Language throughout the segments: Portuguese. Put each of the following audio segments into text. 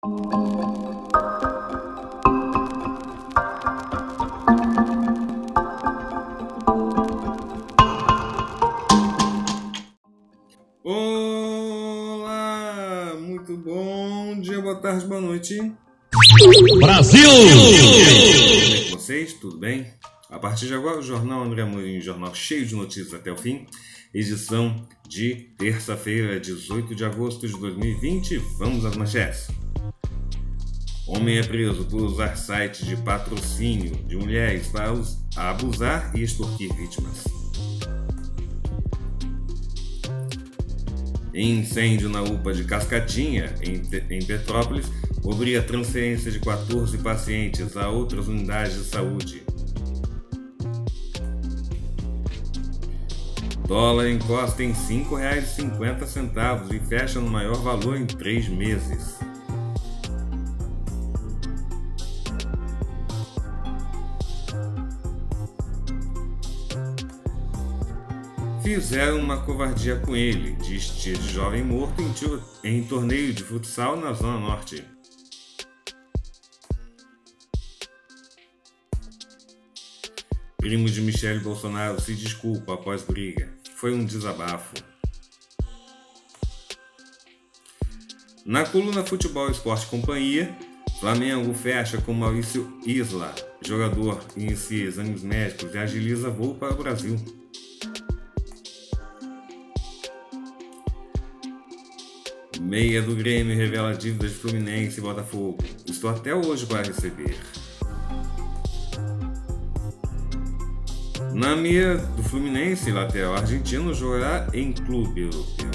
Olá, muito bom dia, boa tarde, boa noite. Brasil! Com vocês? Tudo bem? A partir de agora, o Jornal André Amorim, jornal cheio de notícias até o fim. Edição de terça-feira, 18 de agosto de 2020. Vamos às manchetes. Homem é preso por usar sites de patrocínio de mulheres para abusar e extorquir vítimas. incêndio na UPA de Cascatinha, em Petrópolis, obriga transferência de 14 pacientes a outras unidades de saúde. Dólar encosta em R$ 5,50 e fecha no maior valor em três meses. Fizeram uma covardia com ele, diz tia de jovem morto em, tio, em torneio de futsal na Zona Norte. Primo de Michele Bolsonaro se desculpa após briga. Foi um desabafo. Na coluna Futebol Esporte Companhia, Flamengo fecha com Maurício Isla. Jogador inicia exames médicos e agiliza voo para o Brasil. Meia do Grêmio revela dívidas de Fluminense e Botafogo. Estou até hoje para receber. Na mira do Fluminense, lateral argentino jogará em clube europeu.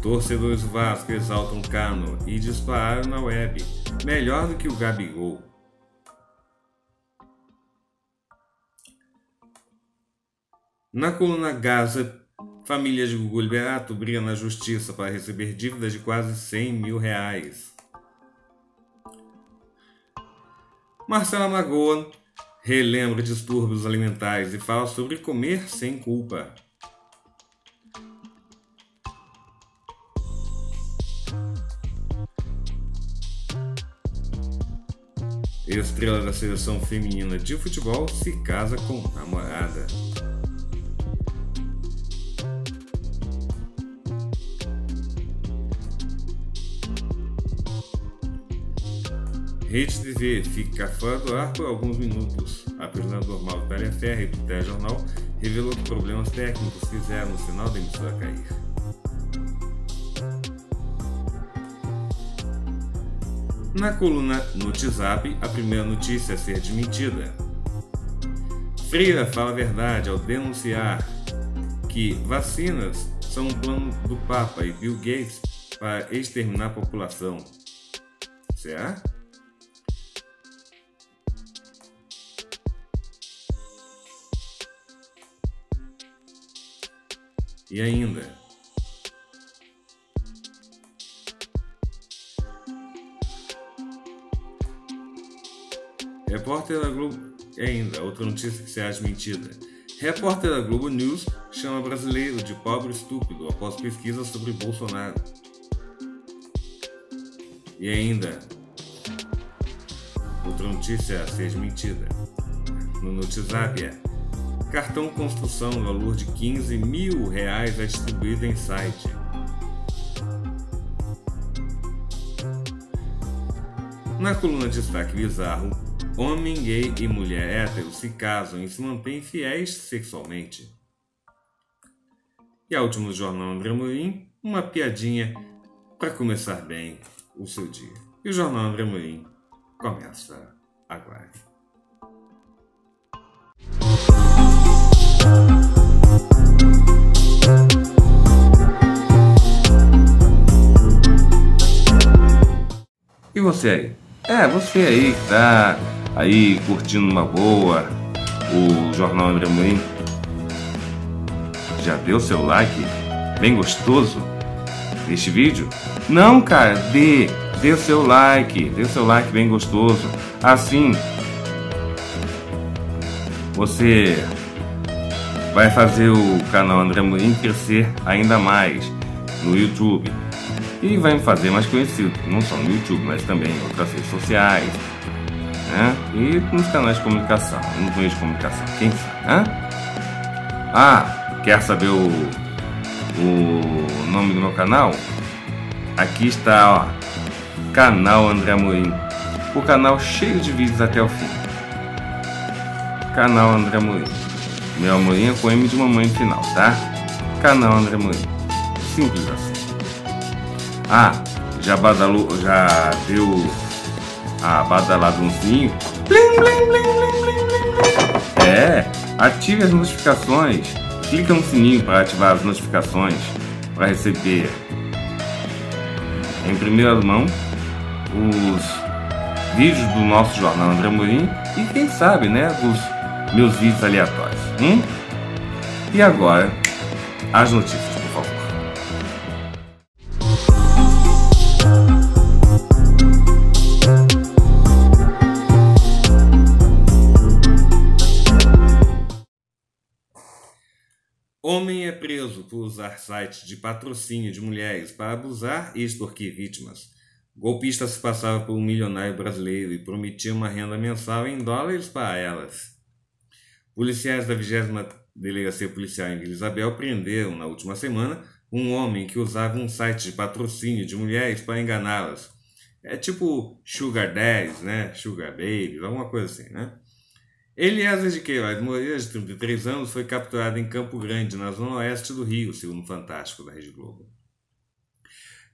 Torcedores Vasco exaltam Cano e dispararam na web. Melhor do que o Gabigol. Na coluna Gaza, família de Gugu Liberato briga na justiça para receber dívidas de quase 100 mil reais. Marcela Magoa relembra distúrbios alimentares e fala sobre comer sem culpa. Estrela da seleção feminina de futebol se casa com namorada. Rede TV, fique do ar por alguns minutos. A página normal do Telefé e do Telejornal revelou que problemas técnicos fizeram o sinal da emissora cair. Na coluna NotiZap, a primeira notícia a ser desmentida. Freira fala a verdade ao denunciar que vacinas são um plano do Papa e Bill Gates para exterminar a população. Será? E ainda, Repórter da Globo. E ainda, outra notícia que se acha mentira. Repórter da Globo News chama brasileiro de pobre estúpido após pesquisa sobre Bolsonaro. E ainda, outra notícia a ser mentira. No WhatsApp cartão construção, valor de 15 mil reais, é distribuído em site. Na coluna de Destaque Bizarro, homem gay e mulher hétero se casam e se mantêm fiéis sexualmente. E a última jornal André Morim, uma piadinha para começar bem o seu dia. E o jornal André Morim começa agora. E você aí? É, você aí que tá aí curtindo uma boa o Jornal Embremoim. Já deu seu like? Bem gostoso? neste vídeo? Não, cara, dê! Dê seu like, dê seu like bem gostoso. Assim, você vai fazer o canal André Murim crescer ainda mais no YouTube e vai me fazer mais conhecido, não só no YouTube, mas também em outras redes sociais né? e nos canais de comunicação, nos meios de comunicação, quem sabe, né? Ah, quer saber o, o nome do meu canal? Aqui está, ó, canal André Amorim, o canal cheio de vídeos até o fim, canal André Amorim. Meu amorinho é com M de mamãe no final, tá? Canal André Mourinho. Simples assim. Ah, já badalou, já deu a badaladãozinho? Blim, blim, blim, blim, blim, blim. É, ative as notificações. Clica no sininho para ativar as notificações para receber em primeira mão os vídeos do nosso jornal André Mourinho e quem sabe, né, dos meus vídeos aleatórios. Hum? E agora, as notícias, por favor. Homem é preso por usar site de patrocínio de mulheres para abusar e extorquir vítimas. Golpista se passava por um milionário brasileiro e prometia uma renda mensal em dólares para elas. Policiais da 20 Delegacia Policial em Vila Isabel prenderam, na última semana, um homem que usava um site de patrocínio de mulheres para enganá-las. É tipo Sugar Daddy, né? Sugar Baby, alguma coisa assim, né? Eliezer de Queiroz Moreira, de 33 anos, foi capturado em Campo Grande, na zona oeste do Rio, segundo o Fantástico da Rede Globo.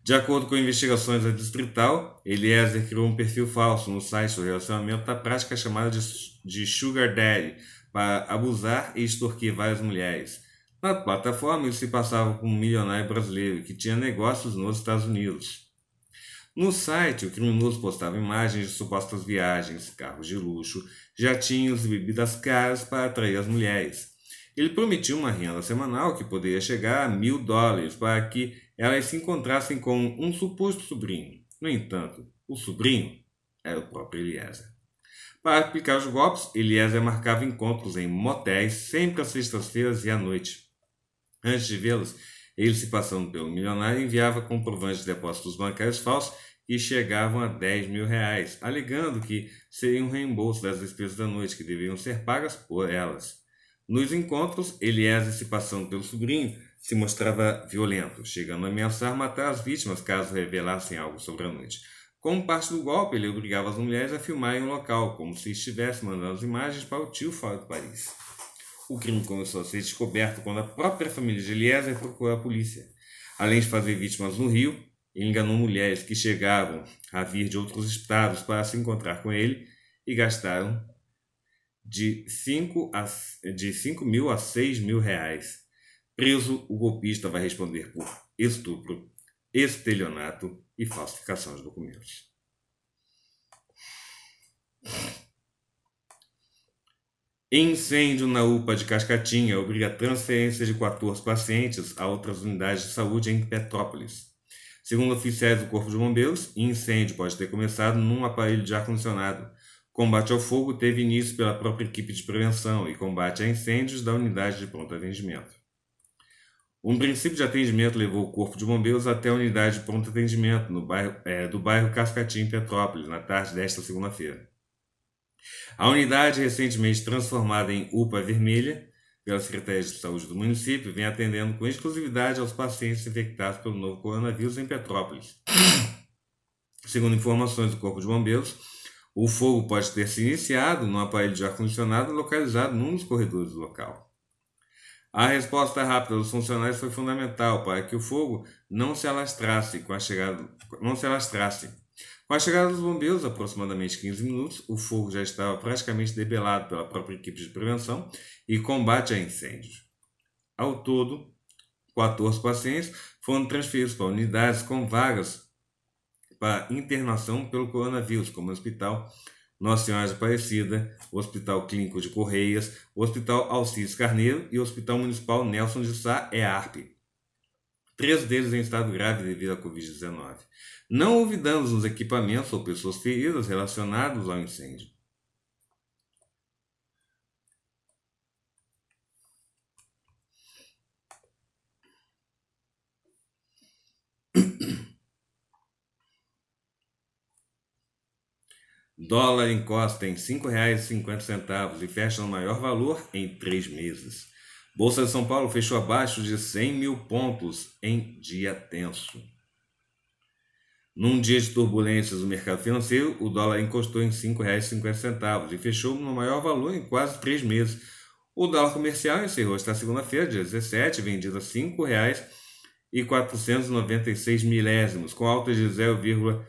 De acordo com investigações da Distrital, Eliezer criou um perfil falso no site do relacionamento da prática chamada de, de Sugar Daddy, para abusar e extorquir várias mulheres. Na plataforma, ele se passava como um milionário brasileiro que tinha negócios nos Estados Unidos. No site, o criminoso postava imagens de supostas viagens, carros de luxo, jatinhos e bebidas caras para atrair as mulheres. Ele prometia uma renda semanal que poderia chegar a mil dólares para que elas se encontrassem com um suposto sobrinho. No entanto, o sobrinho era o próprio Eliezer. Para aplicar os golpes, Eliezer marcava encontros em motéis, sempre às sextas-feiras e à noite. Antes de vê-los, ele se passando pelo milionário enviava comprovantes de depósitos bancários falsos que chegavam a 10 mil reais, alegando que seria um reembolso das despesas da noite que deveriam ser pagas por elas. Nos encontros, Eliezer se passando pelo sobrinho se mostrava violento, chegando a ameaçar matar as vítimas caso revelassem algo sobre a noite. Como parte do golpe, ele obrigava as mulheres a filmar em um local, como se estivesse mandando as imagens para o tio fora do país. O crime começou a ser descoberto quando a própria família de Eliezer procurou a polícia. Além de fazer vítimas no Rio, ele enganou mulheres que chegavam a vir de outros estados para se encontrar com ele e gastaram de 5, a, de 5 mil a 6 mil reais. Preso, o golpista vai responder por estupro, estelionato, e falsificação de documentos. Incêndio na UPA de Cascatinha obriga a transferência de 14 pacientes a outras unidades de saúde em Petrópolis. Segundo oficiais do Corpo de Bombeiros, incêndio pode ter começado num aparelho de ar-condicionado. Combate ao fogo teve início pela própria equipe de prevenção e combate a incêndios da unidade de pronto atendimento. Um princípio de atendimento levou o Corpo de Bombeiros até a unidade de pronto atendimento no bairro, é, do bairro Cascatim, Petrópolis, na tarde desta segunda-feira. A unidade, recentemente transformada em UPA Vermelha, pela Secretaria de Saúde do município, vem atendendo com exclusividade aos pacientes infectados pelo novo coronavírus em Petrópolis. Segundo informações do Corpo de Bombeiros, o fogo pode ter se iniciado num aparelho de ar-condicionado localizado num dos corredores do local. A resposta rápida dos funcionários foi fundamental para que o fogo não se alastrasse com a chegada, não se alastrasse. Com a chegada dos bombeiros, aproximadamente 15 minutos, o fogo já estava praticamente debelado pela própria equipe de prevenção e combate a incêndios. Ao todo, 14 pacientes foram transferidos para unidades com vagas para internação pelo coronavírus, como o Hospital nossa Senhora de Aparecida, o Hospital Clínico de Correias, o Hospital Alcides Carneiro e o Hospital Municipal Nelson de Sá, EARP. É Três deles em estado grave devido à Covid-19. Não houve danos nos equipamentos ou pessoas feridas relacionados ao incêndio. Dólar encosta em R$ 5,50 e fecha no maior valor em três meses. Bolsa de São Paulo fechou abaixo de 100 mil pontos em dia tenso. Num dia de turbulências no mercado financeiro, o dólar encostou em R$ 5,50 e fechou no maior valor em quase três meses. O dólar comercial encerrou esta segunda-feira, dia 17, vendido a R$ 5,00 e milésimos, com alta de 0,00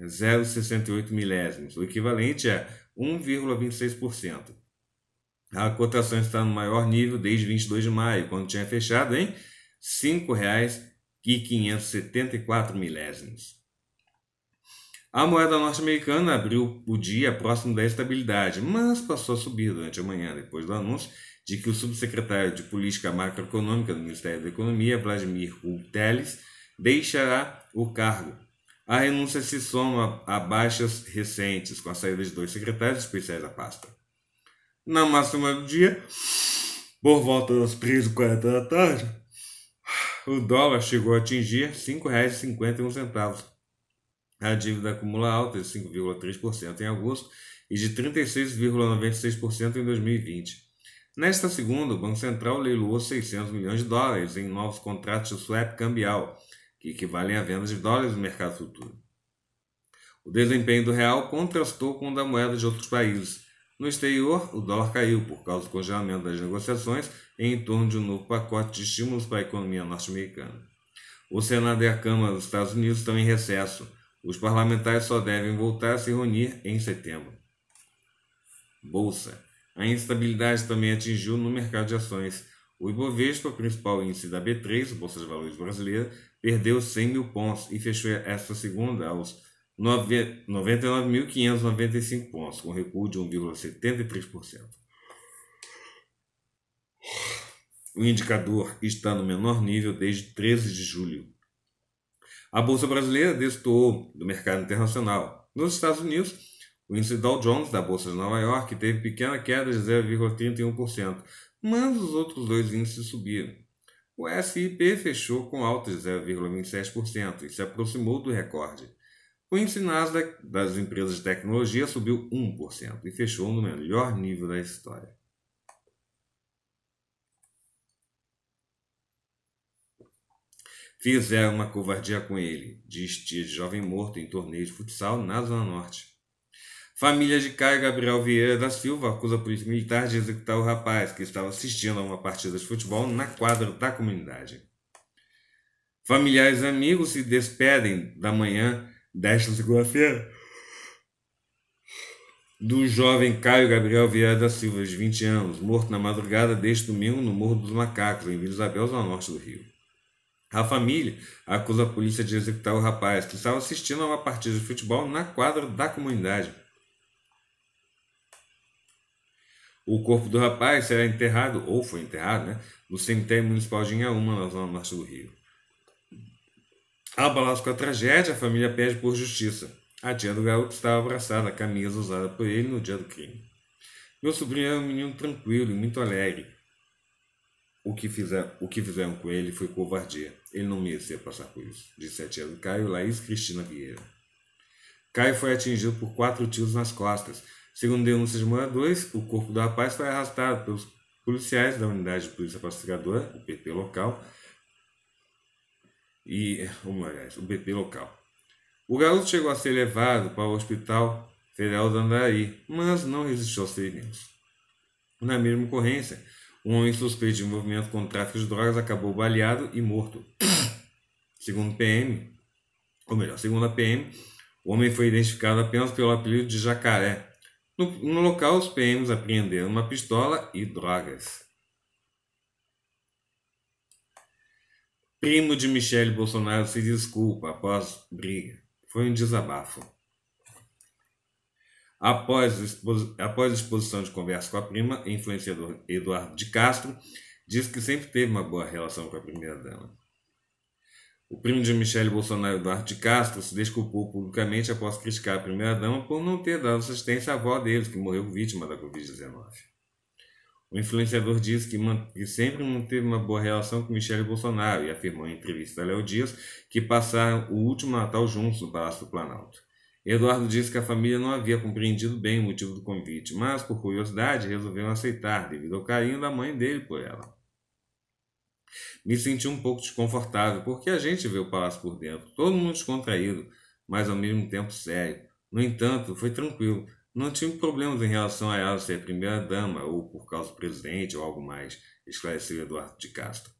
0,68 milésimos, o equivalente é a 1,26%. A cotação está no maior nível desde 22 de maio, quando tinha fechado em R$ 5,574 milésimos. A moeda norte-americana abriu o dia próximo da estabilidade, mas passou a subir durante a manhã, depois do anúncio de que o subsecretário de Política Macroeconômica do Ministério da Economia, Vladimir Teles, deixará o cargo a renúncia se soma a baixas recentes, com a saída de dois secretários especiais da pasta. Na máxima do dia, por volta das 3h40 da tarde, o dólar chegou a atingir R$ 5,51. A dívida acumula alta de 5,3% em agosto e de 36,96% em 2020. Nesta segunda, o Banco Central leiloou 600 milhões de dólares em novos contratos de swap cambial que equivalem a vendas de dólares no mercado futuro. O desempenho do real contrastou com o da moeda de outros países. No exterior, o dólar caiu por causa do congelamento das negociações em torno de um novo pacote de estímulos para a economia norte-americana. O Senado e a Câmara dos Estados Unidos estão em recesso. Os parlamentares só devem voltar a se reunir em setembro. Bolsa. A instabilidade também atingiu no mercado de ações. O Ibovespa, principal índice da B3, Bolsa de Valores Brasileira, perdeu 100 mil pontos e fechou esta segunda aos 99.595 pontos, com recuo de 1,73%. O indicador está no menor nível desde 13 de julho. A Bolsa Brasileira destoou do mercado internacional. Nos Estados Unidos, o índice Dow Jones da Bolsa de Nova York teve pequena queda de 0,31%, mas os outros dois índices subiram. O S&P fechou com alta de 0,27% e se aproximou do recorde. O índice Nasdaq das empresas de tecnologia subiu 1% e fechou no melhor nível da história. Fizeram uma covardia com ele, diz tia de jovem morto em torneio de futsal na Zona Norte. Família de Caio Gabriel Vieira da Silva acusa a polícia militar de executar o rapaz que estava assistindo a uma partida de futebol na quadra da comunidade. Familiares e amigos se despedem da manhã desta segunda-feira do jovem Caio Gabriel Vieira da Silva, de 20 anos, morto na madrugada deste domingo no Morro dos Macacos, em Vila Isabel, zona norte do Rio. A família acusa a polícia de executar o rapaz que estava assistindo a uma partida de futebol na quadra da comunidade. O corpo do rapaz será enterrado, ou foi enterrado, né, no cemitério municipal de Inhaúma, na zona norte do Rio. Abalados com a tragédia, a família pede por justiça. A tia do garoto estava abraçada a camisa usada por ele no dia do crime. Meu sobrinho era um menino tranquilo e muito alegre. O que, fizeram, o que fizeram com ele foi covardia. Ele não merecia passar por isso, disse a tia do Caio, Laís Cristina Vieira. Caio foi atingido por quatro tiros nas costas, Segundo denúncias de moradores, o corpo do rapaz foi arrastado pelos policiais da unidade de polícia pacificadora, o PP local, e aliás, o BP local. O garoto chegou a ser levado para o hospital federal do Andaraí, mas não resistiu aos ferimentos. Na mesma ocorrência, um homem suspeito de envolvimento com tráfico de drogas acabou baleado e morto. Segundo PM, ou melhor, segundo a PM, o homem foi identificado apenas pelo apelido de Jacaré, no, no local, os PMs apreenderam uma pistola e drogas. Primo de Michele Bolsonaro se desculpa após briga. Foi um desabafo. Após, expo... após exposição de conversa com a prima, influenciador Eduardo de Castro diz que sempre teve uma boa relação com a primeira-dama. O primo de Michele Bolsonaro, Eduardo de Castro, se desculpou publicamente após criticar a primeira-dama por não ter dado assistência à avó dele, que morreu vítima da Covid-19. O influenciador disse que, que, sempre manteve uma boa relação com Michele Bolsonaro e afirmou em entrevista a Léo Dias que passaram o último Natal juntos no Palácio do Planalto. Eduardo disse que a família não havia compreendido bem o motivo do convite, mas, por curiosidade, resolveram aceitar devido ao carinho da mãe dele por ela. Me senti um pouco desconfortável, porque a gente vê o palácio por dentro, todo mundo descontraído, mas ao mesmo tempo sério. No entanto, foi tranquilo. Não tive problemas em relação a ela ser primeira-dama ou por causa do presidente ou algo mais, esclareceu Eduardo de Castro.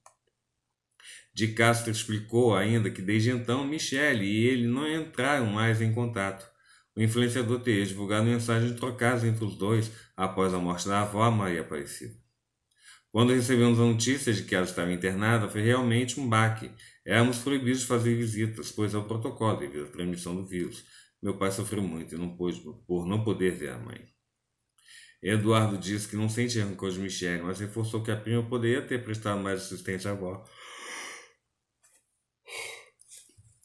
De Castro explicou ainda que desde então Michele e ele não entraram mais em contato. O influenciador teria divulgado mensagens trocadas entre os dois após a morte da avó Maria Aparecida. Quando recebemos a notícia de que ela estava internada, foi realmente um baque. Éramos proibidos de fazer visitas, pois é o protocolo devido à transmissão do vírus. Meu pai sofreu muito e não pôde, por não poder ver a mãe. Eduardo disse que não sente rancor de Michelle, mas reforçou que a prima poderia ter prestado mais assistência à avó.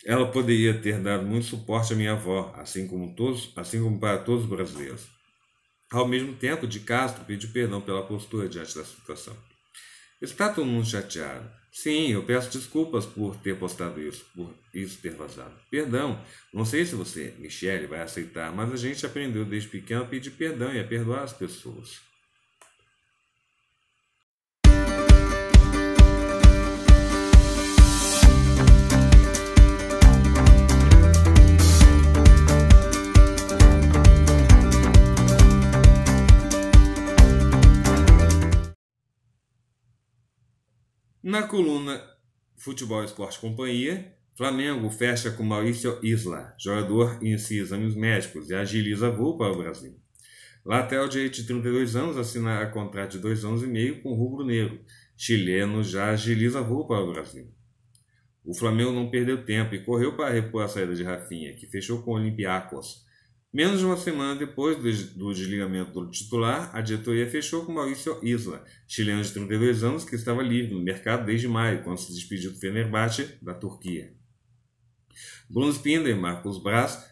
Ela poderia ter dado muito suporte à minha avó, assim como, todos, assim como para todos os brasileiros. Ao mesmo tempo, de Castro pede perdão pela postura diante da situação. Está todo mundo chateado. Sim, eu peço desculpas por ter postado isso, por isso ter vazado. Perdão, não sei se você, Michele, vai aceitar, mas a gente aprendeu desde pequeno a pedir perdão e a perdoar as pessoas. Na coluna Futebol Esporte Companhia, Flamengo fecha com Maurício Isla, jogador inicia exames médicos e agiliza voo para o Brasil. Latel de 32 anos assina contrato de 2 anos e meio com o Rubro Negro. Chileno já agiliza voo para o Brasil. O Flamengo não perdeu tempo e correu para repor a saída de Rafinha, que fechou com o Olympiacos Menos de uma semana depois do desligamento do titular, a diretoria fechou com Maurício Isla, chileno de 32 anos que estava livre no mercado desde maio, quando se despediu do Fenerbahçe, da Turquia. Bruno Spinder e Marcos Braz,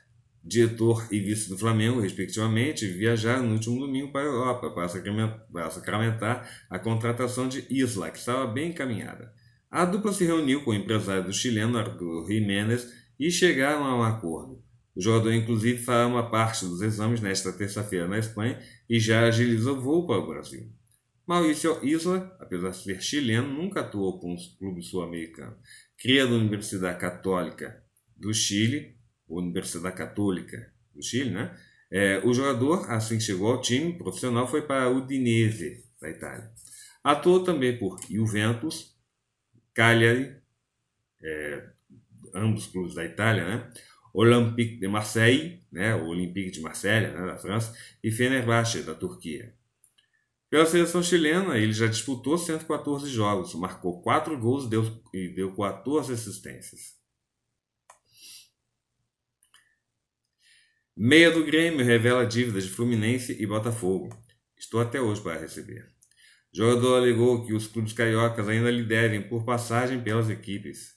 diretor e vice do Flamengo, respectivamente, viajaram no último domingo para a Europa para sacramentar a contratação de Isla, que estava bem encaminhada. A dupla se reuniu com o empresário do chileno, Arthur Jiménez, e chegaram a um acordo. O jogador, inclusive, fará uma parte dos exames nesta terça-feira na Espanha e já agilizou voo para o Brasil. Maurício Isla, apesar de ser chileno, nunca atuou com um clube sul-americano. Cria da Universidade Católica do Chile, Universidade Católica do Chile, né? É, o jogador, assim que chegou ao time profissional, foi para Udinese, da Itália. Atuou também por Juventus, Cagliari, é, ambos clubes da Itália, né? Olympique de Marseille, né, o Olympique de Marselha, né, da França, e Fenerbahçe, da Turquia. Pela seleção chilena, ele já disputou 114 jogos, marcou 4 gols e deu, e deu 14 assistências. Meia do Grêmio revela dívidas de Fluminense e Botafogo. Estou até hoje para receber. jogador alegou que os clubes cariocas ainda lhe devem por passagem pelas equipes.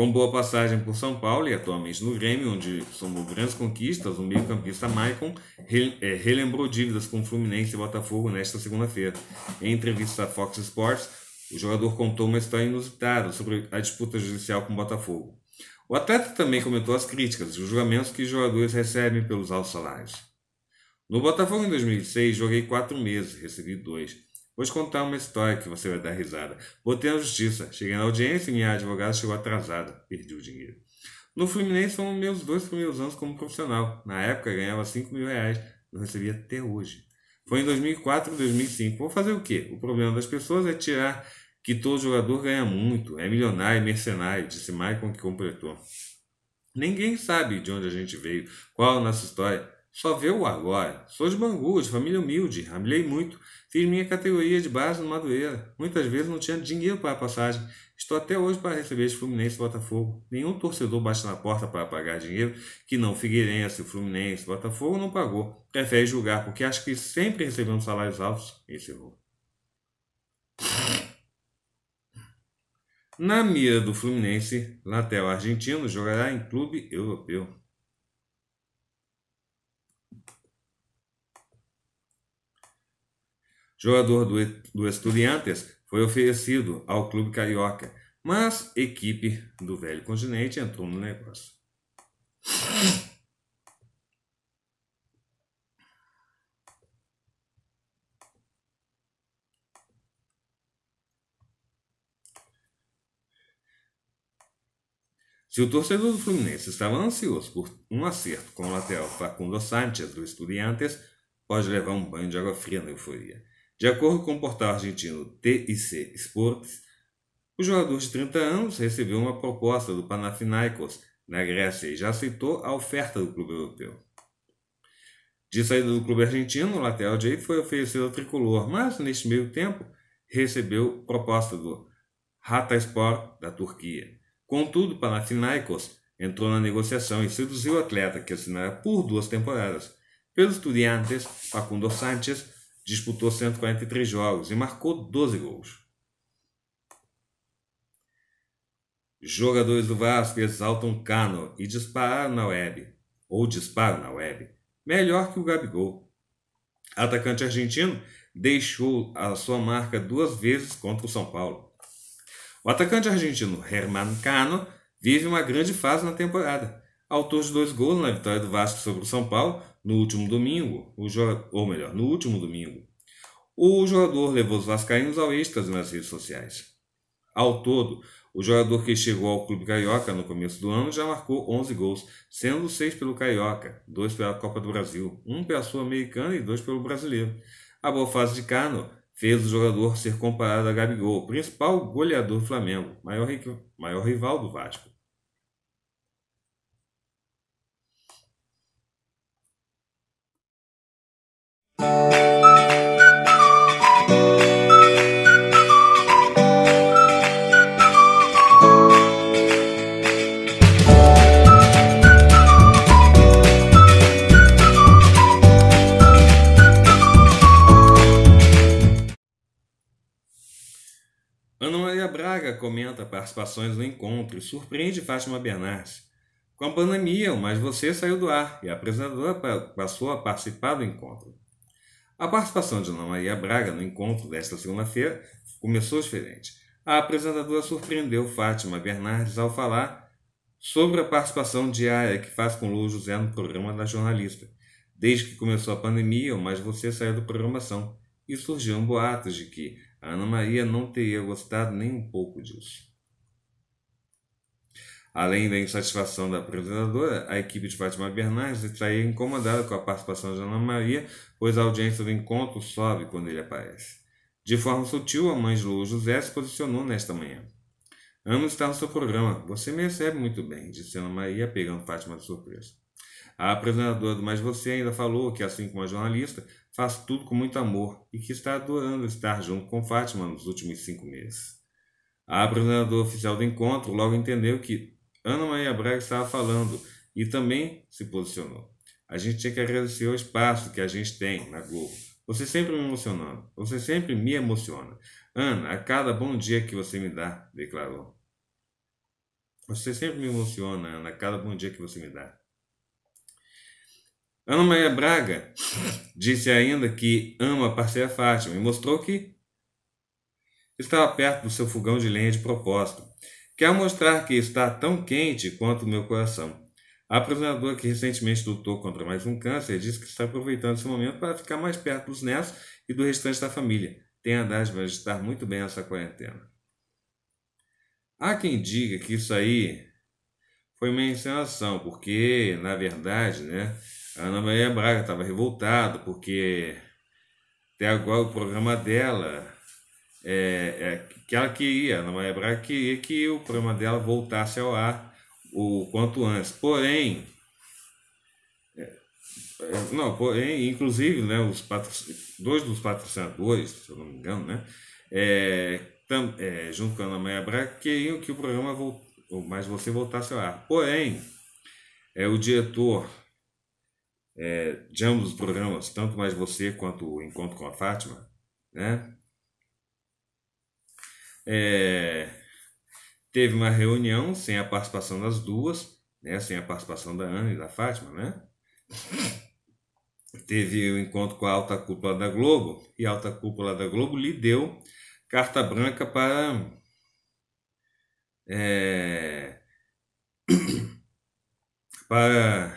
Com boa passagem por São Paulo e atualmente no Grêmio, onde somou grandes conquistas, o meio-campista Maicon eh, relembrou dívidas com Fluminense e Botafogo nesta segunda-feira. Em entrevista à Fox Sports, o jogador contou uma história inusitada sobre a disputa judicial com o Botafogo. O atleta também comentou as críticas e os julgamentos que os jogadores recebem pelos altos salários. No Botafogo em 2006, joguei quatro meses, recebi dois. Vou te contar uma história que você vai dar risada. Botei a justiça. Cheguei na audiência e minha advogada chegou atrasada. Perdi o dinheiro. No Fluminense foram meus dois primeiros anos como profissional. Na época ganhava 5 mil reais. Não recebi até hoje. Foi em 2004 2005. Vou fazer o quê? O problema das pessoas é tirar que todo jogador ganha muito, é milionário, mercenário, disse Michael que completou. Ninguém sabe de onde a gente veio, qual a nossa história. Só vê o agora. Sou de Bangu, de família humilde, ramilhei muito. Fiz minha categoria de base no Madureira. Muitas vezes não tinha dinheiro para a passagem. Estou até hoje para receber de Fluminense e Botafogo. Nenhum torcedor bate na porta para pagar dinheiro que não Figueirense, Fluminense, Botafogo não pagou. Prefere julgar porque acho que sempre recebemos salários altos. Esse erro. Na mira do Fluminense, lateral argentino jogará em clube europeu. jogador do, do Estudiantes, foi oferecido ao clube carioca, mas equipe do velho continente entrou no negócio. Se o torcedor do Fluminense estava ansioso por um acerto com o lateral Facundo Sanchez do Estudiantes, pode levar um banho de água fria na euforia. De acordo com o portal argentino TIC Sports, o jogador de 30 anos recebeu uma proposta do Panathinaikos na Grécia e já aceitou a oferta do clube europeu. De saída do clube argentino, o lateral direito foi oferecido ao tricolor, mas neste meio tempo recebeu proposta do Hatayspor da Turquia. Contudo, Panathinaikos entrou na negociação e seduziu o atleta que assinara por duas temporadas. Pelos Estudiantes, Facundo Sánchez disputou 143 jogos e marcou 12 gols. Jogadores do Vasco exaltam Cano e dispararam na web, ou disparam na web, melhor que o Gabigol. Atacante argentino deixou a sua marca duas vezes contra o São Paulo. O atacante argentino Herman Cano vive uma grande fase na temporada. Autor de dois gols na vitória do Vasco sobre o São Paulo, no último domingo, o jogador, ou melhor, no último domingo, o jogador levou os vascaínos ao êxtase nas redes sociais. Ao todo, o jogador que chegou ao clube carioca no começo do ano já marcou 11 gols, sendo 6 pelo carioca, 2 pela Copa do Brasil, 1 pela Sul-Americana e 2 pelo Brasileiro. A boa fase de Cano fez o jogador ser comparado a Gabigol, principal goleador do Flamengo, maior, maior rival do Vasco. Ana Maria Braga comenta participações no encontro e surpreende Fátima Bernardes. Com a pandemia, o Mais Você saiu do ar e a apresentadora passou a participar do encontro. A participação de Ana Maria Braga no encontro desta segunda-feira começou diferente. A apresentadora surpreendeu Fátima Bernardes ao falar sobre a participação diária que faz com Lu José no programa da jornalista. Desde que começou a pandemia, o Mais Você saiu da programação e surgiram boatos de que a Ana Maria não teria gostado nem um pouco disso. Além da insatisfação da apresentadora, a equipe de Fátima Bernardes estaria incomodada com a participação de Ana Maria, pois a audiência do encontro sobe quando ele aparece. De forma sutil, a mãe de Lu José se posicionou nesta manhã. Amo estar no seu programa. Você me recebe muito bem, disse Ana Maria, pegando Fátima de surpresa. A apresentadora do Mais Você ainda falou que, assim como a jornalista, faz tudo com muito amor e que está adorando estar junto com Fátima nos últimos cinco meses. A apresentadora oficial do encontro logo entendeu que Ana Maria Braga estava falando e também se posicionou. A gente tinha que agradecer o espaço que a gente tem na Globo. Você sempre me emocionando, você sempre me emociona. Ana, a cada bom dia que você me dá, declarou. Você sempre me emociona, Ana, a cada bom dia que você me dá. Ana Maria Braga disse ainda que ama a parceira Fátima e mostrou que estava perto do seu fogão de lenha de propósito. Quer mostrar que está tão quente quanto o meu coração. A apresentadora que recentemente lutou contra mais um câncer diz que está aproveitando esse momento para ficar mais perto dos netos e do restante da família. Tem a dádiva de estar muito bem essa quarentena. Há quem diga que isso aí foi uma encenação, porque, na verdade, né, a Ana Maria Braga estava revoltada, porque até agora o programa dela é, é, que ela queria, Ana Maria é Braga queria que o programa dela voltasse ao ar o quanto antes. Porém, é, é não, porém, inclusive, né, os dois dos patrocinadores, se eu não me engano, né, é, tam, junto com a Ana Maria Braga, queriam que o programa voltou mas você voltasse ao ar. Porém, é, o diretor de ambos os programas, tanto mais você quanto o Encontro com a Fátima, né, é, teve uma reunião sem a participação das duas, né? sem a participação da Ana e da Fátima, né? Teve o um encontro com a alta cúpula da Globo, e a alta cúpula da Globo lhe deu carta branca para é, para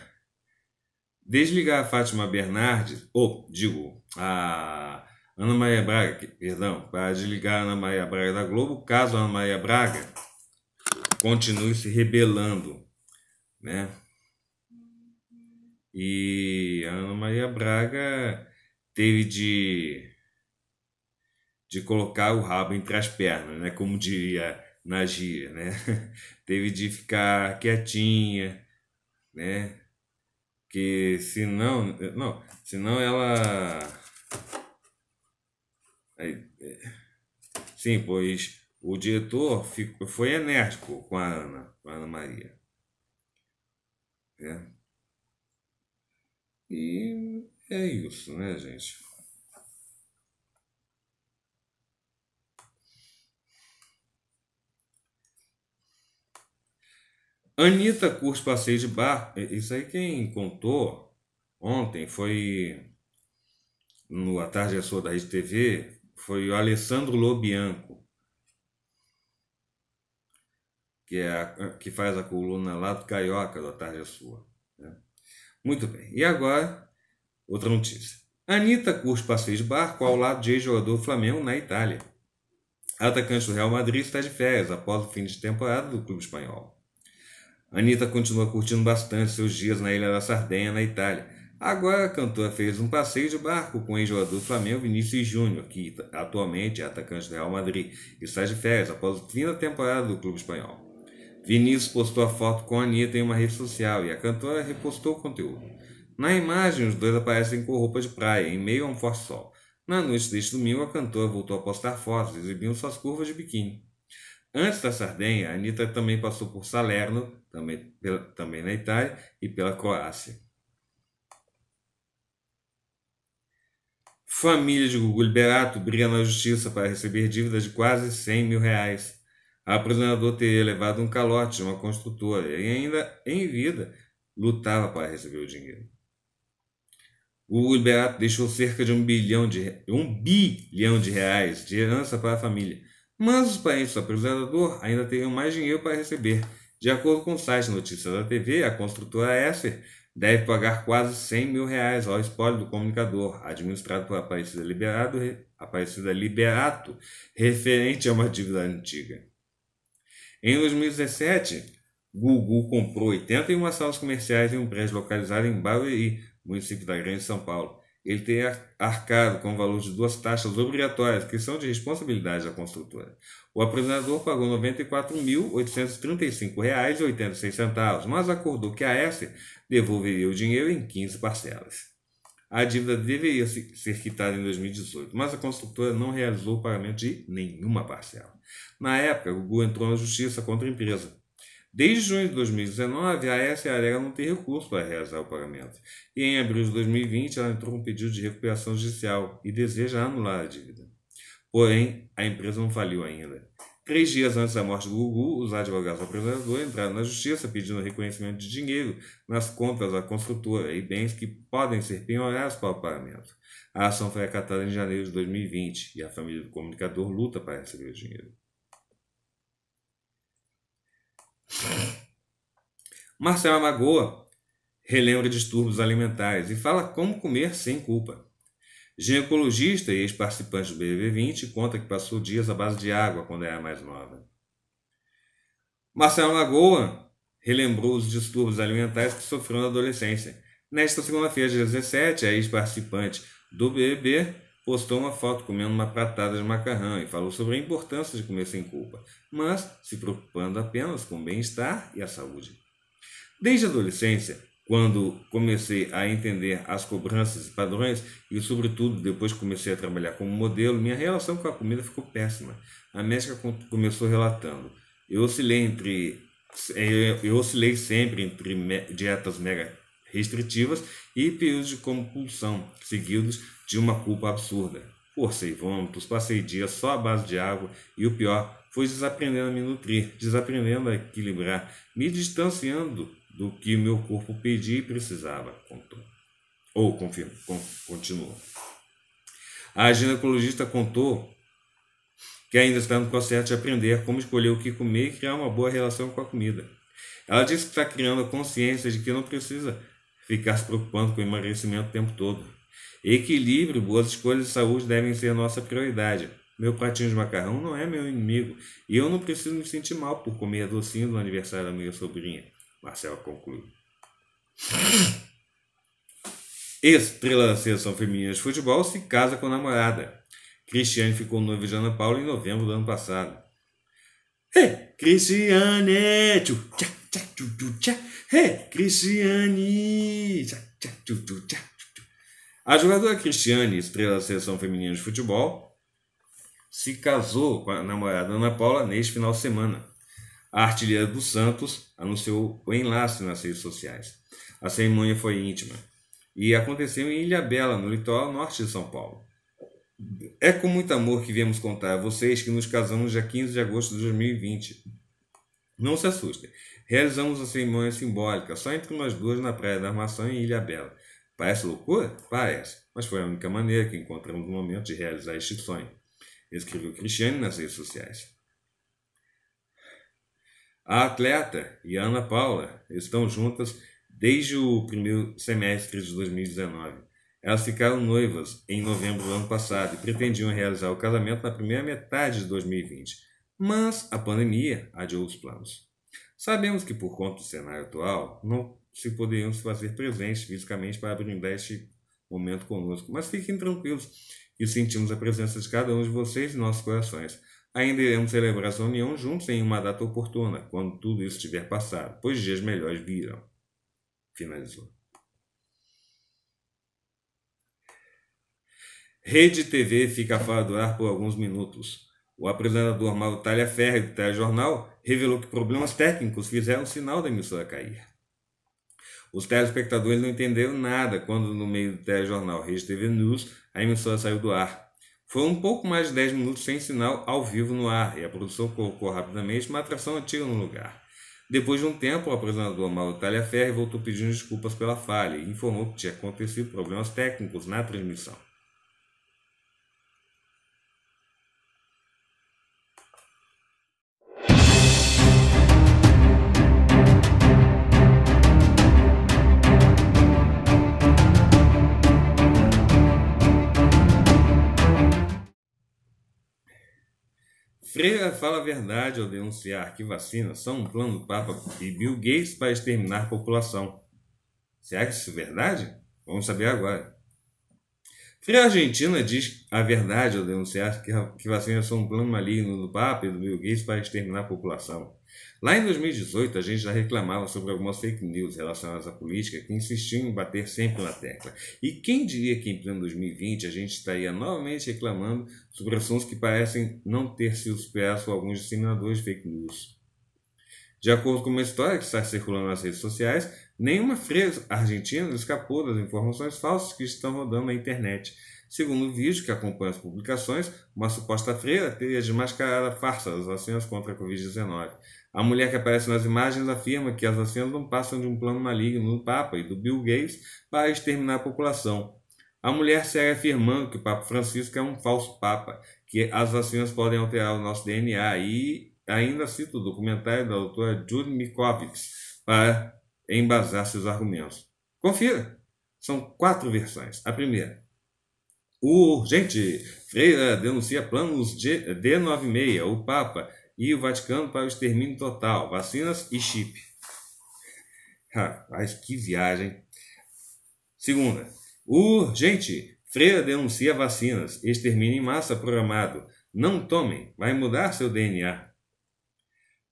desligar a Fátima Bernardes, ou digo, a Ana Maria Braga, perdão, para desligar Ana Maria Braga da Globo, caso Ana Maria Braga continue se rebelando, né? E a Ana Maria Braga teve de de colocar o rabo entre as pernas, né? Como diria na gíria, né? teve de ficar quietinha, né? Que senão, não, senão ela é, é. Sim, pois o diretor ficou, foi enérgico com a Ana, com a Ana Maria. É. E é isso, né, gente? Anitta curte passeio de barco. É, isso aí quem contou ontem foi no A Tarde é Sua da Rede TV, foi o Alessandro Lobianco, que, é a, que faz a coluna lá do Carioca, da Tarde é Sua. Né? Muito bem, e agora, outra notícia. Anitta curte de barco ao lado de ex-jogador Flamengo na Itália. A atacante do Real Madrid está de férias após o fim de temporada do clube espanhol. Anitta continua curtindo bastante seus dias na ilha da Sardenha, na Itália, Agora a cantora fez um passeio de barco com o ex-jogador do Flamengo Vinícius Júnior, que atualmente é atacante do Real Madrid, e está de férias após o fim da temporada do clube espanhol. Vinícius postou a foto com a Anitta em uma rede social e a cantora repostou o conteúdo. Na imagem, os dois aparecem com roupa de praia, em meio a um forte sol. Na noite deste domingo, a cantora voltou a postar fotos, exibindo suas curvas de biquíni. Antes da Sardenha, a Anitta também passou por Salerno, também, pela, também na Itália, e pela Croácia. Família de Gugu Liberato briga na justiça para receber dívida de quase 100 mil reais. A aprisionador teria levado um calote de uma construtora e ainda em vida lutava para receber o dinheiro. Gugu Liberato deixou cerca de um bilhão de, um bilhão de reais de herança para a família, mas os parentes do aprisionador ainda teriam mais dinheiro para receber. De acordo com o site Notícias da TV, a construtora Esser deve pagar quase 100 mil reais ao espólio do comunicador, administrado por Aparecida Liberato, Aparecida Liberato referente a uma dívida antiga. Em 2017, Gugu comprou 81 salas comerciais em um prédio localizado em Barueri, município da Grande São Paulo, ele ter arcado com o valor de duas taxas obrigatórias que são de responsabilidade da construtora. O apresentador pagou R$ 94.835,86, mas acordou que a S devolveria o dinheiro em 15 parcelas. A dívida deveria ser quitada em 2018, mas a construtora não realizou o pagamento de nenhuma parcela. Na época, o Google entrou na justiça contra a empresa, Desde junho de 2019, a AS alega não ter recurso para realizar o pagamento. E em abril de 2020, ela entrou com um pedido de recuperação judicial e deseja anular a dívida. Porém, a empresa não faliu ainda. Três dias antes da morte do Gugu, os advogados do apresentador entraram na justiça pedindo reconhecimento de dinheiro nas contas da construtora e bens que podem ser penhorados para o pagamento. A ação foi acatada em janeiro de 2020 e a família do comunicador luta para receber o dinheiro. Marcelo Amagoa relembra distúrbios alimentares e fala como comer sem culpa. Ginecologista e ex-participante do BBB20 conta que passou dias à base de água quando era mais nova. Marcelo Amagoa relembrou os distúrbios alimentares que sofreu na adolescência. Nesta segunda-feira, dia 17, a ex-participante do BBB postou uma foto comendo uma pratada de macarrão e falou sobre a importância de comer sem culpa, mas se preocupando apenas com o bem-estar e a saúde. Desde a adolescência, quando comecei a entender as cobranças e padrões, e sobretudo depois que comecei a trabalhar como modelo, minha relação com a comida ficou péssima. A médica começou relatando: eu oscilei entre eh, eu oscilei sempre entre dietas mega restritivas e períodos de compulsão, seguidos de uma culpa absurda. Forcei vômitos, passei dias só à base de água e o pior, fui desaprendendo a me nutrir, desaprendendo a equilibrar, me distanciando do que meu corpo pedia e precisava, contou. Ou confirma, con, continuou. A ginecologista contou que ainda está no processo de aprender como escolher o que comer e criar uma boa relação com a comida. Ela disse que está criando a consciência de que não precisa ficar se preocupando com o emagrecimento o tempo todo. Equilíbrio, boas escolhas de saúde devem ser nossa prioridade. Meu pratinho de macarrão não é meu inimigo e eu não preciso me sentir mal por comer docinho no aniversário da minha sobrinha. Marcela conclui. Estrela da seleção feminina de futebol se casa com namorada. Cristiane ficou noiva de Ana Paula em novembro do ano passado. Hey, Cristiane! Tchu, tchá, tchá, tchu, tchá. Hey, Cristiane! Tchá, tchá, tchu, tchá. A jogadora Cristiane, estrela da seleção feminina de futebol, se casou com a namorada Ana Paula neste final de semana. A artilheira do Santos anunciou o enlace nas redes sociais. A cerimônia foi íntima e aconteceu em Ilha Bela, no litoral norte de São Paulo. É com muito amor que viemos contar a vocês que nos casamos dia 15 de agosto de 2020. Não se assustem, realizamos a cerimônia simbólica só entre nós duas na Praia da Armação em Ilha Bela. Parece loucura? Parece, mas foi a única maneira que encontramos no momento de realizar este sonho, escreveu Cristiane nas redes sociais. A atleta e a Ana Paula estão juntas desde o primeiro semestre de 2019. Elas ficaram noivas em novembro do ano passado e pretendiam realizar o casamento na primeira metade de 2020, mas a pandemia adiou os planos. Sabemos que, por conta do cenário atual, não se poderíamos fazer presentes fisicamente para brindar este momento conosco. Mas fiquem tranquilos que sentimos a presença de cada um de vocês em nossos corações. Ainda iremos celebrar essa união juntos em uma data oportuna, quando tudo isso tiver passado, pois dias melhores virão. Finalizou. Rede TV fica fora do ar por alguns minutos. O apresentador Mauro Talha Ferreira do Telejornal revelou que problemas técnicos fizeram o sinal da emissora cair. Os telespectadores não entenderam nada quando, no meio do telejornal Rede TV News, a emissora saiu do ar. Foi um pouco mais de 10 minutos sem sinal ao vivo no ar e a produção colocou rapidamente uma atração antiga no lugar. Depois de um tempo, o apresentador Mauro Taliaferri voltou pedindo desculpas pela falha e informou que tinha acontecido problemas técnicos na transmissão. Pereira fala a verdade ao denunciar que vacinas são um plano do Papa e Bill Gates para exterminar a população. Será que isso é verdade? Vamos saber agora. Frei Argentina diz a verdade ao denunciar que vacinas são um plano maligno do Papa e do Bill Gates para exterminar a população. Lá em 2018, a gente já reclamava sobre algumas fake news relacionadas à política que insistiam em bater sempre na tecla. E quem diria que em pleno 2020 a gente estaria novamente reclamando sobre assuntos que parecem não ter sido superados por alguns disseminadores de fake news? De acordo com uma história que está circulando nas redes sociais, nenhuma freira argentina escapou das informações falsas que estão rodando na internet. Segundo o vídeo que acompanha as publicações, uma suposta freira teria desmascarado a farsa das vacinas contra a Covid-19. A mulher que aparece nas imagens afirma que as vacinas não passam de um plano maligno do Papa e do Bill Gates para exterminar a população. A mulher segue afirmando que o Papa Francisco é um falso Papa, que as vacinas podem alterar o nosso DNA e ainda cita o documentário da doutora Judy Mikovits para embasar seus argumentos. Confira! São quatro versões. A primeira. o Urgente! Freira denuncia planos de D96. O Papa e o Vaticano para o extermínio total, vacinas e chip. Rapaz, que viagem. Segunda, urgente, Freira denuncia vacinas, extermínio em massa programado. Não tomem, vai mudar seu DNA.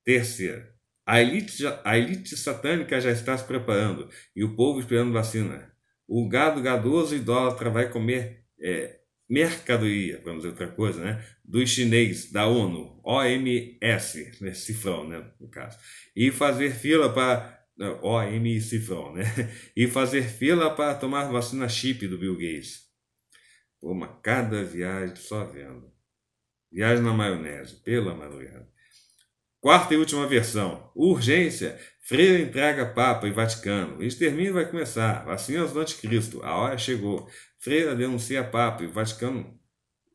Terceira, a elite, a elite satânica já está se preparando e o povo esperando vacina. O gado gadoso idólatra vai comer é, mercadoria, vamos dizer outra coisa, né? Dos chinês da ONU, OMS, né? cifrão, né? No caso. E fazer fila para. OM cifrão, né? E fazer fila para tomar vacina chip do Bill Gates. Pô, uma cada viagem só vendo. Viagem na maionese, pela madrugada. Quarta e última versão. Urgência. Freire entrega Papa e Vaticano. Extermínio vai começar. Vacinas do anticristo. A hora chegou. Freira denuncia Papa e Vaticano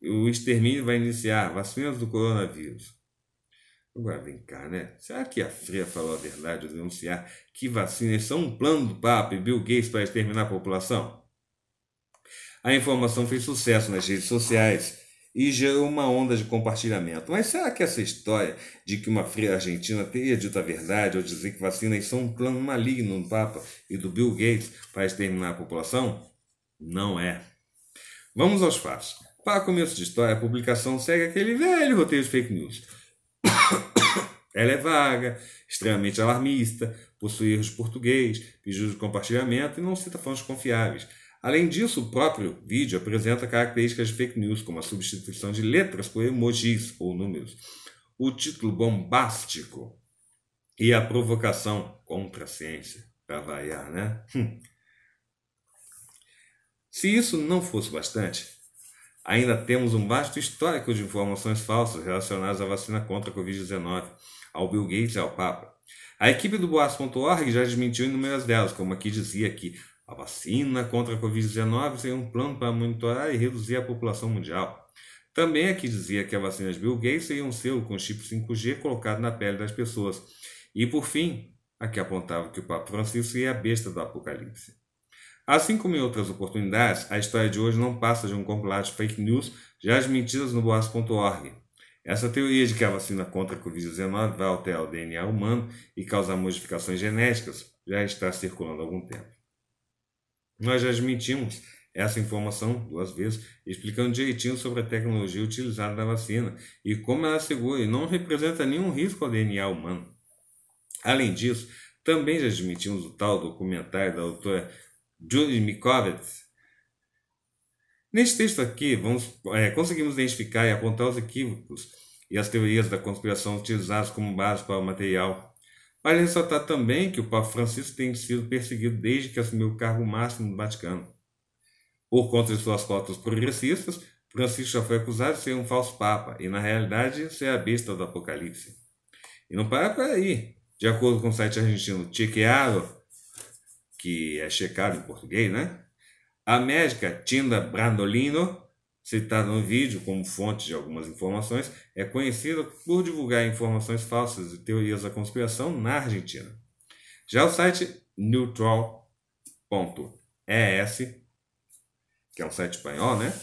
o extermínio vai iniciar vacinas do coronavírus. Agora vem cá, né? Será que a Freira falou a verdade ao denunciar que vacinas são um plano do Papa e Bill Gates para exterminar a população? A informação fez sucesso nas redes sociais e gerou uma onda de compartilhamento. Mas será que essa história de que uma freira argentina teria dito a verdade ao dizer que vacinas são um plano maligno do Papa e do Bill Gates para exterminar a população? Não é. Vamos aos fatos. Para começo de história, a publicação segue aquele velho roteiro de fake news. Ela é vaga, extremamente alarmista, possui erros de português, pedidos de compartilhamento e não cita fontes confiáveis. Além disso, o próprio vídeo apresenta características de fake news, como a substituição de letras por emojis ou números, o título bombástico e a provocação contra a ciência, para variar, né? Hum. Se isso não fosse bastante, ainda temos um vasto histórico de informações falsas relacionadas à vacina contra a Covid-19, ao Bill Gates e ao Papa. A equipe do Boas.org já desmentiu inúmeras delas, como aqui dizia que a vacina contra a Covid-19 seria um plano para monitorar e reduzir a população mundial. Também aqui dizia que a vacina de Bill Gates seria um selo com chip 5G colocado na pele das pessoas. E por fim, aqui apontava que o Papa Francisco seria a besta do apocalipse. Assim como em outras oportunidades, a história de hoje não passa de um compilado de fake news já admitidas no boas.org. Essa teoria de que a vacina contra a Covid-19 vai alterar o DNA humano e causar modificações genéticas já está circulando há algum tempo. Nós já desmentimos essa informação duas vezes, explicando direitinho sobre a tecnologia utilizada na vacina e como ela é segura e não representa nenhum risco ao DNA humano. Além disso, também já desmentimos o tal documentário da doutora Julie Mikovic. Neste texto aqui, vamos, é, conseguimos identificar e apontar os equívocos e as teorias da conspiração utilizadas como base para o material. Vale ressaltar também que o Papa Francisco tem sido perseguido desde que assumiu o cargo máximo no Vaticano. Por conta de suas fotos progressistas, Francisco já foi acusado de ser um falso Papa e, na realidade, ser a besta do Apocalipse. E não para por é aí. De acordo com o site argentino Chequeado, que é checado em português, né? A médica Tinda Brandolino, citada no vídeo como fonte de algumas informações, é conhecida por divulgar informações falsas e teorias da conspiração na Argentina. Já o site neutral.es, que é um site espanhol, né?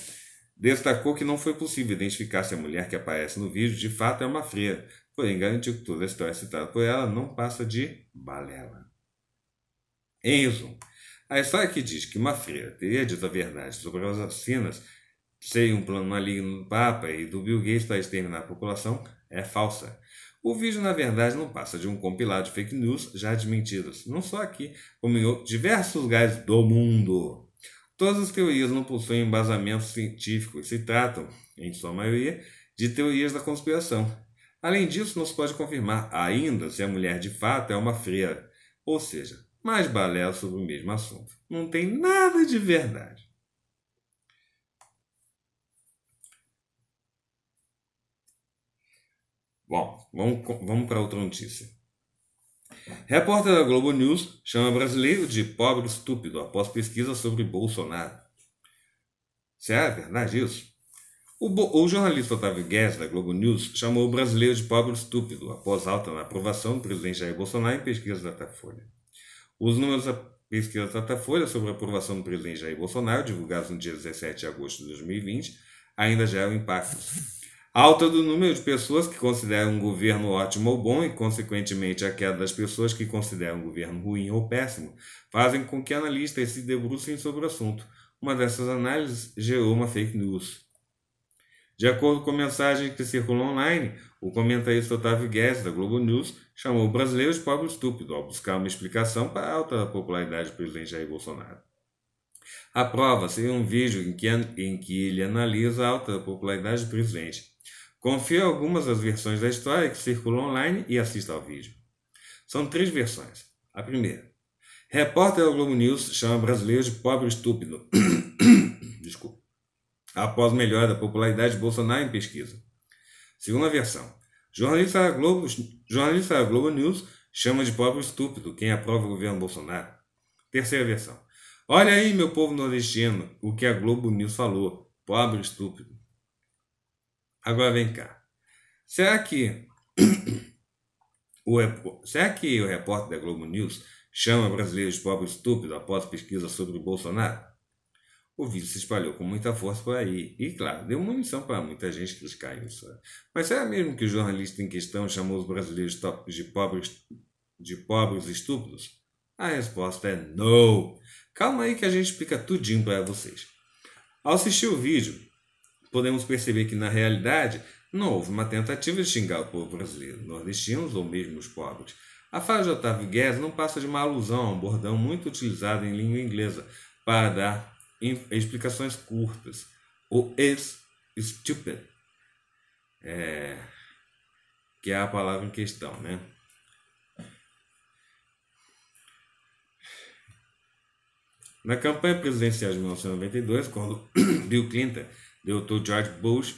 Destacou que não foi possível identificar se a mulher que aparece no vídeo de fato é uma freira, porém garantiu que toda a história citada por ela não passa de balela. Em é resumo, a história que diz que uma freira teria dito a verdade sobre as vacinas sem um plano maligno do Papa e do Bill Gates para exterminar a população é falsa. O vídeo, na verdade, não passa de um compilado de fake news já desmentidas, não só aqui, como em diversos lugares do mundo. Todas as teorias não possuem embasamento científico e se tratam, em sua maioria, de teorias da conspiração. Além disso, não se pode confirmar ainda se a mulher de fato é uma freira, ou seja, mais balé é sobre o mesmo assunto. Não tem nada de verdade. Bom, vamos, vamos para outra notícia. Repórter da Globo News chama brasileiro de pobre estúpido após pesquisa sobre Bolsonaro. Será é verdade isso? O, o jornalista Otávio Guedes, da Globo News, chamou o brasileiro de pobre estúpido após alta na aprovação do presidente Jair Bolsonaro em pesquisa da Folha. Os números da pesquisa Datafolha sobre a aprovação do presidente Jair Bolsonaro, divulgados no dia 17 de agosto de 2020, ainda geram impactos. A alta do número de pessoas que consideram um governo ótimo ou bom e, consequentemente, a queda das pessoas que consideram um governo ruim ou péssimo fazem com que analistas se debrucem sobre o assunto. Uma dessas análises gerou uma fake news. De acordo com mensagens que circulam online, o comentarista Otávio Guedes, da Globo News, chamou brasileiros pobre estúpido ao buscar uma explicação para a alta popularidade do presidente Jair Bolsonaro. A prova seria um vídeo em que, em que ele analisa a alta popularidade do presidente. Confia algumas das versões da história que circulam online e assista ao vídeo. São três versões. A primeira. Repórter do Globo News chama brasileiros de pobre estúpido. Desculpa. Após melhora da popularidade de Bolsonaro em pesquisa. Segunda versão. Jornalista da Globo, jornalista da Globo News chama de pobre estúpido quem aprova o governo Bolsonaro. Terceira versão. Olha aí, meu povo nordestino, o que a Globo News falou. Pobre estúpido. Agora vem cá. Será que o, será que o repórter da Globo News chama brasileiros de pobre estúpido após pesquisa sobre o Bolsonaro? o vírus se espalhou com muita força por aí. E, claro, deu munição para muita gente que os é. Mas será mesmo que o jornalista em questão chamou os brasileiros de pobres, de pobres estúpidos? A resposta é não. Calma aí que a gente explica tudinho para vocês. Ao assistir o vídeo, podemos perceber que, na realidade, não houve uma tentativa de xingar o povo brasileiro, nordestinos ou mesmo os pobres. A fala de Otávio Guedes não passa de uma alusão a um bordão muito utilizado em língua inglesa para dar explicações curtas. O is stupid, é, que é a palavra em questão, né? Na campanha presidencial de 1992, quando Bill Clinton derrotou George Bush,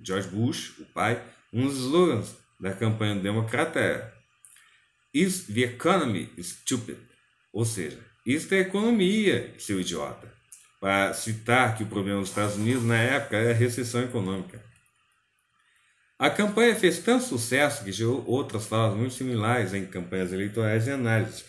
George Bush, o pai, um dos slogans da campanha democrata era é, Is the economy stupid? Ou seja, isto é economia, seu idiota para citar que o problema dos Estados Unidos na época era a recessão econômica. A campanha fez tanto sucesso que gerou outras falas muito similares em campanhas eleitorais e análises.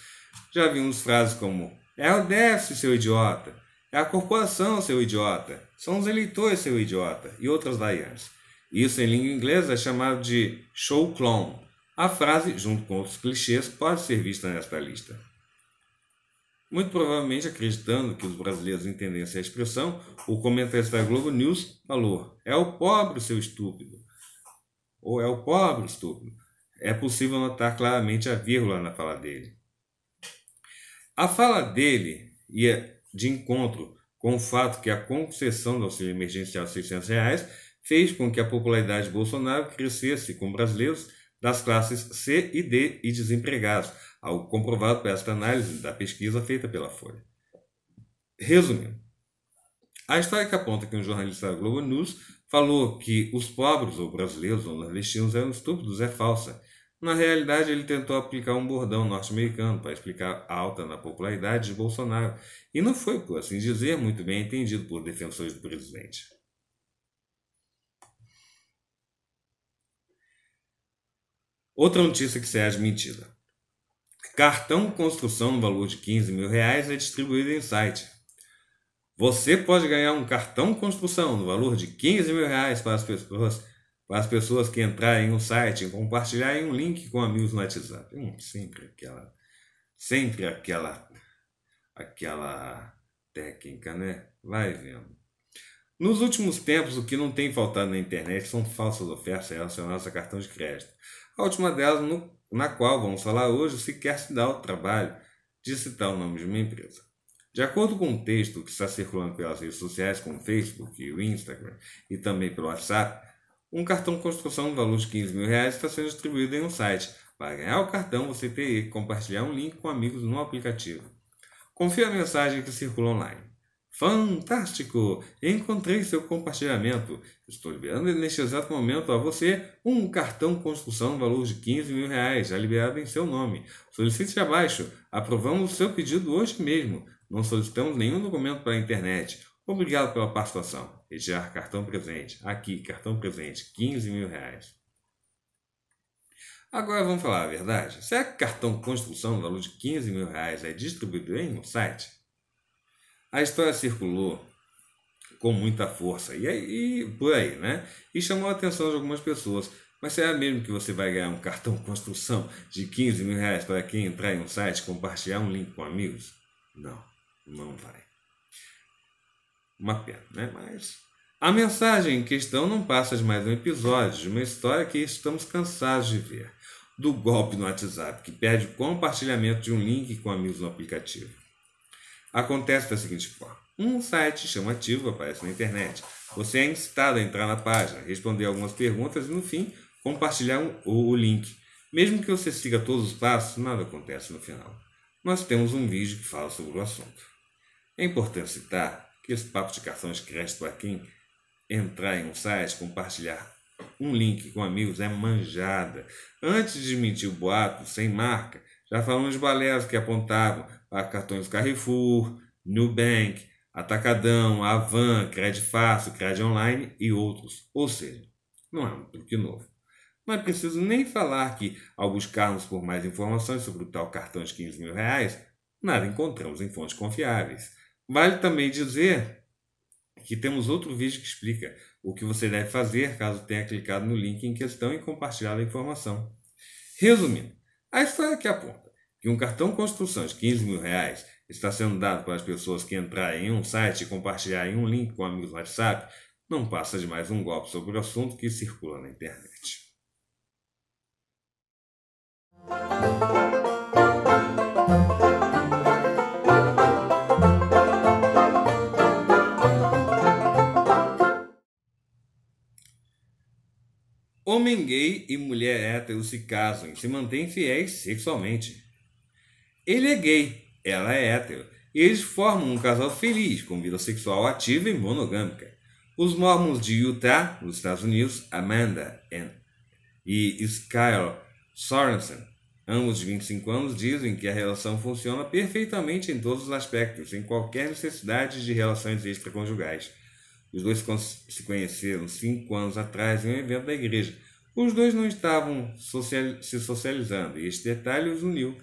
Já vimos frases como: é o déficit, seu idiota, é a corporação, seu idiota, são os eleitores, seu idiota, e outras variantes. Isso em língua inglesa é chamado de show clown. A frase, junto com outros clichês, pode ser vista nesta lista. Muito provavelmente acreditando que os brasileiros entendessem a expressão, o comentarista da Globo News falou: é o pobre seu estúpido. Ou é o pobre estúpido. É possível notar claramente a vírgula na fala dele. A fala dele ia de encontro com o fato que a concessão do auxílio emergencial de R$ 600 reais fez com que a popularidade de Bolsonaro crescesse com brasileiros das classes C e D e desempregados, algo comprovado por esta análise da pesquisa feita pela Folha. Resumindo, a história que aponta que um jornalista da Globo News falou que os pobres, ou brasileiros, ou nordestinos eram estúpidos é falsa. Na realidade, ele tentou aplicar um bordão norte-americano para explicar a alta na popularidade de Bolsonaro, e não foi, por assim dizer, muito bem entendido por defensores do presidente. Outra notícia que será é mentira: Cartão construção no valor de 15 mil reais é distribuído em site. Você pode ganhar um cartão construção no valor de 15 mil reais para as pessoas, para as pessoas que entrarem no site e compartilharem um link com amigos no WhatsApp. Hum, sempre aquela, sempre aquela, aquela técnica, né? Vai vendo. Nos últimos tempos, o que não tem faltado na internet são falsas ofertas relacionadas a cartão de crédito. A última delas, no, na qual vamos falar hoje, sequer se dá o trabalho de citar o nome de uma empresa. De acordo com o texto que está circulando pelas redes sociais, como o Facebook e o Instagram, e também pelo WhatsApp, um cartão de construção no valor de 15 mil reais está sendo distribuído em um site. Para ganhar o cartão, você teria que compartilhar um link com amigos no aplicativo. Confie a mensagem que circula online. Fantástico! Encontrei seu compartilhamento. Estou liberando neste exato momento a você um cartão construção no valor de 15 mil reais, já liberado em seu nome. Solicite abaixo. Aprovamos o seu pedido hoje mesmo. Não solicitamos nenhum documento pela internet. Obrigado pela participação. Regiar cartão presente. Aqui, cartão presente, 15 mil reais. Agora vamos falar a verdade. Será que cartão construção no valor de 15 mil reais é distribuído em um site? A história circulou com muita força e, e por aí, né? E chamou a atenção de algumas pessoas. Mas será mesmo que você vai ganhar um cartão construção de 15 mil reais para quem entrar em um site compartilhar um link com amigos? Não, não vai. Uma pena, né? Mas a mensagem em questão não passa de mais um episódio de uma história que estamos cansados de ver. Do golpe no WhatsApp, que perde o compartilhamento de um link com amigos no aplicativo. Acontece da seguinte forma: um site chamativo aparece na internet. Você é incitado a entrar na página, responder algumas perguntas e, no fim, compartilhar o, link. Mesmo que você siga todos os passos, nada acontece no final. Nós temos um vídeo que fala sobre o assunto. É importante citar que esse papo de cartões de crédito para quem entrar em um site, compartilhar um link com amigos é manjada. Antes de mentir o boato, sem marca, já falamos de baleias que apontavam a cartões Carrefour, Nubank, Atacadão, Avan, Cred Fácil, Cred Online e outros. Ou seja, não é um truque novo. Não é preciso nem falar que, ao buscarmos por mais informações sobre o tal cartão de 15 mil reais, nada encontramos em fontes confiáveis. Vale também dizer que temos outro vídeo que explica o que você deve fazer caso tenha clicado no link em questão e compartilhado a informação. Resumindo, a história que aponta que um cartão construção de 15 mil reais está sendo dado para as pessoas que entrarem em um site e compartilharem um link com amigos no WhatsApp não passa de mais um golpe sobre o assunto que circula na internet. Homem gay e mulher hétero se casam e se mantêm fiéis sexualmente. Ele é gay, ela é hétero, e eles formam um casal feliz, com vida sexual ativa e monogâmica. Os mormons de Utah, nos Estados Unidos, Amanda e Skyle Sorensen, ambos de 25 anos, dizem que a relação funciona perfeitamente em todos os aspectos, sem qualquer necessidade de relações extraconjugais. Os dois se conheceram cinco anos atrás em um evento da igreja. Os dois não estavam social se socializando e este detalhe os uniu.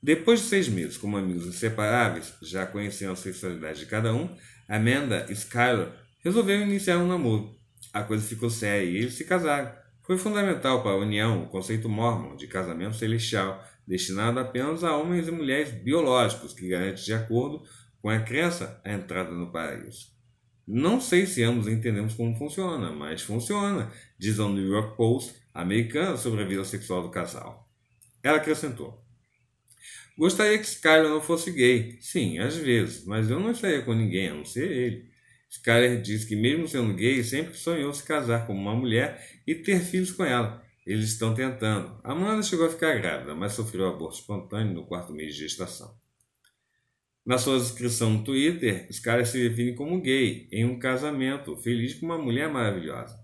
Depois de seis meses como amigos inseparáveis, já conhecendo a sexualidade de cada um, Amanda e Skylar resolveram iniciar um namoro. A coisa ficou séria e eles se casaram. Foi fundamental para a união o conceito mormon de casamento celestial, destinado apenas a homens e mulheres biológicos, que garante, de acordo com a crença, a entrada no paraíso. Não sei se ambos entendemos como funciona, mas funciona, diz o New York Post americana sobre a vida sexual do casal. Ela acrescentou. Gostaria que Skyler não fosse gay. Sim, às vezes, mas eu não estaria com ninguém, a não ser ele. Skyler diz que, mesmo sendo gay, sempre sonhou se casar com uma mulher e ter filhos com ela. Eles estão tentando. Amanda chegou a ficar grávida, mas sofreu aborto espontâneo no quarto mês de gestação. Na sua descrição no Twitter, Skyler se define como gay, em um casamento, feliz com uma mulher maravilhosa.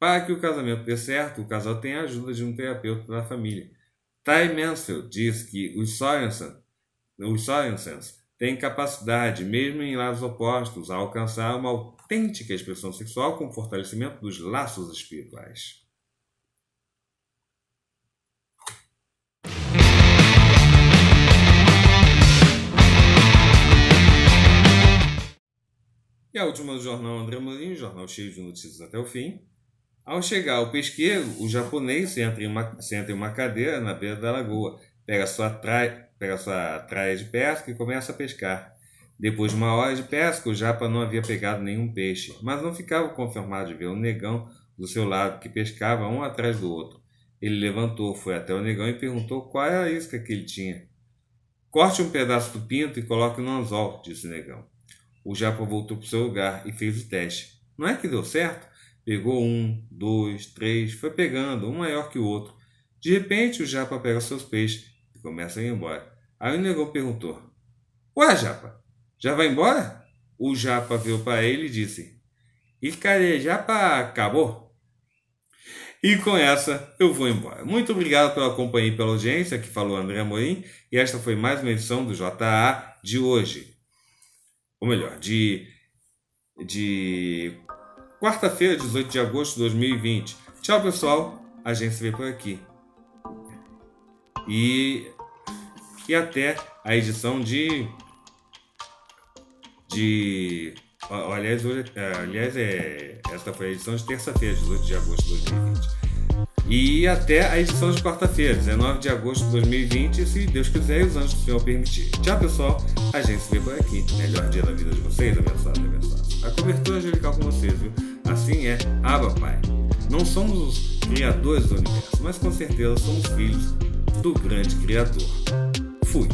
Para que o casamento dê certo, o casal tem a ajuda de um terapeuta da família. Ty Mansfield diz que os Sorensen, os têm capacidade, mesmo em lados opostos, a alcançar uma autêntica expressão sexual com fortalecimento dos laços espirituais. E a última do jornal André Mourinho, jornal cheio de notícias até o fim. Ao chegar ao pesqueiro, o japonês senta em uma, senta em uma cadeira na beira da lagoa, pega sua, trai, pega sua traia de pesca e começa a pescar. Depois de uma hora de pesca, o japa não havia pegado nenhum peixe, mas não ficava conformado de ver o negão do seu lado que pescava um atrás do outro. Ele levantou, foi até o negão e perguntou qual era a isca que ele tinha. Corte um pedaço do pinto e coloque no anzol, disse o negão. O japa voltou para o seu lugar e fez o teste. Não é que deu certo? Pegou um, dois, três, foi pegando, um maior que o outro. De repente, o japa pega seus peixes e começa a ir embora. Aí o negão perguntou: Ué, japa, já vai embora? O japa veio para ele e disse: E cadê, japa? Acabou? E com essa eu vou embora. Muito obrigado pela companhia e pela audiência, que falou André Amorim, e esta foi mais uma edição do JA de hoje. Ou melhor, de. de Quarta-feira, 18 de agosto de 2020. Tchau, pessoal. A gente se vê por aqui. E, e até a edição de. de Aliás, é, aliás é, esta foi a edição de terça-feira, 18 de agosto de 2020 e até a edição de quarta-feira, 19 de agosto de 2020, se Deus quiser e os anjos do Senhor permitir. Tchau, pessoal. A gente se vê por aqui. Melhor dia da vida de vocês, abençoados e abençoados. A cobertura angelical com vocês, viu? Assim é. Aba, Pai. Não somos os criadores do universo, mas com certeza somos filhos do grande Criador. Fui.